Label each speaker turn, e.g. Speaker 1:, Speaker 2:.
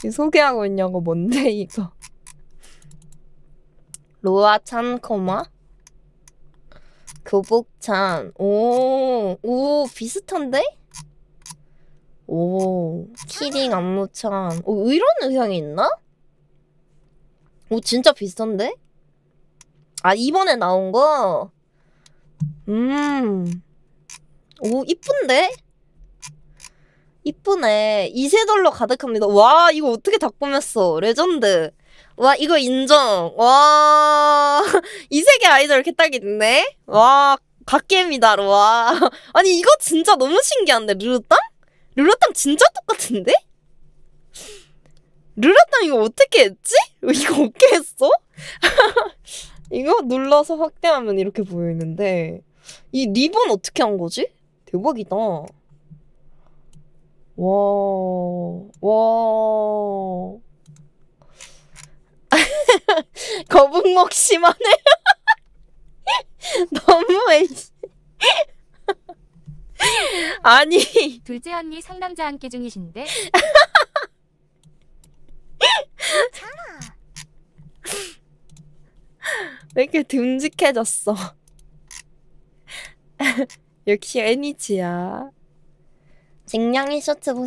Speaker 1: 지금 소개하고 있냐고 뭔데 이거 로아 찬코마 교복찬 오오 오, 비슷한데? 오 키링 안무찬 오 이런 의향이 있나? 오 진짜 비슷한데? 아 이번에 나온 거? 음 오 이쁜데? 이쁘네. 이세돌로 가득합니다. 와, 이거 어떻게 다 꾸몄어. 레전드. 와, 이거 인정. 와, 이세계 아이돌 이렇게 딱이 있네. 와, 갓겜이다, 와. 아니, 이거 진짜 너무 신기한데, 르르땅? 르르땅 진짜 똑같은데? 르르땅 이거 어떻게 했지? 이거 어떻게 했어? 이거 눌러서 확대하면 이렇게 보이는데, 이 리본 어떻게 한 거지? 대박이다. 와, 와. 거북목 심하네
Speaker 2: 너무 왠지. 아니. 둘째 언니 상담자 함께 중이신데.
Speaker 1: 왜 이렇게 듬직해졌어? 역시 애니지야. 쟁냥이 셔츠 보세